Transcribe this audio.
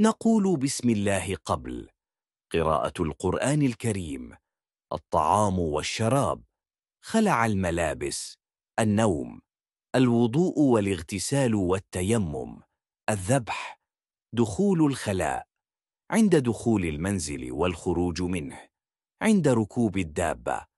نقول بسم الله قبل قراءة القرآن الكريم الطعام والشراب خلع الملابس النوم الوضوء والاغتسال والتيمم الذبح دخول الخلاء عند دخول المنزل والخروج منه عند ركوب الدابة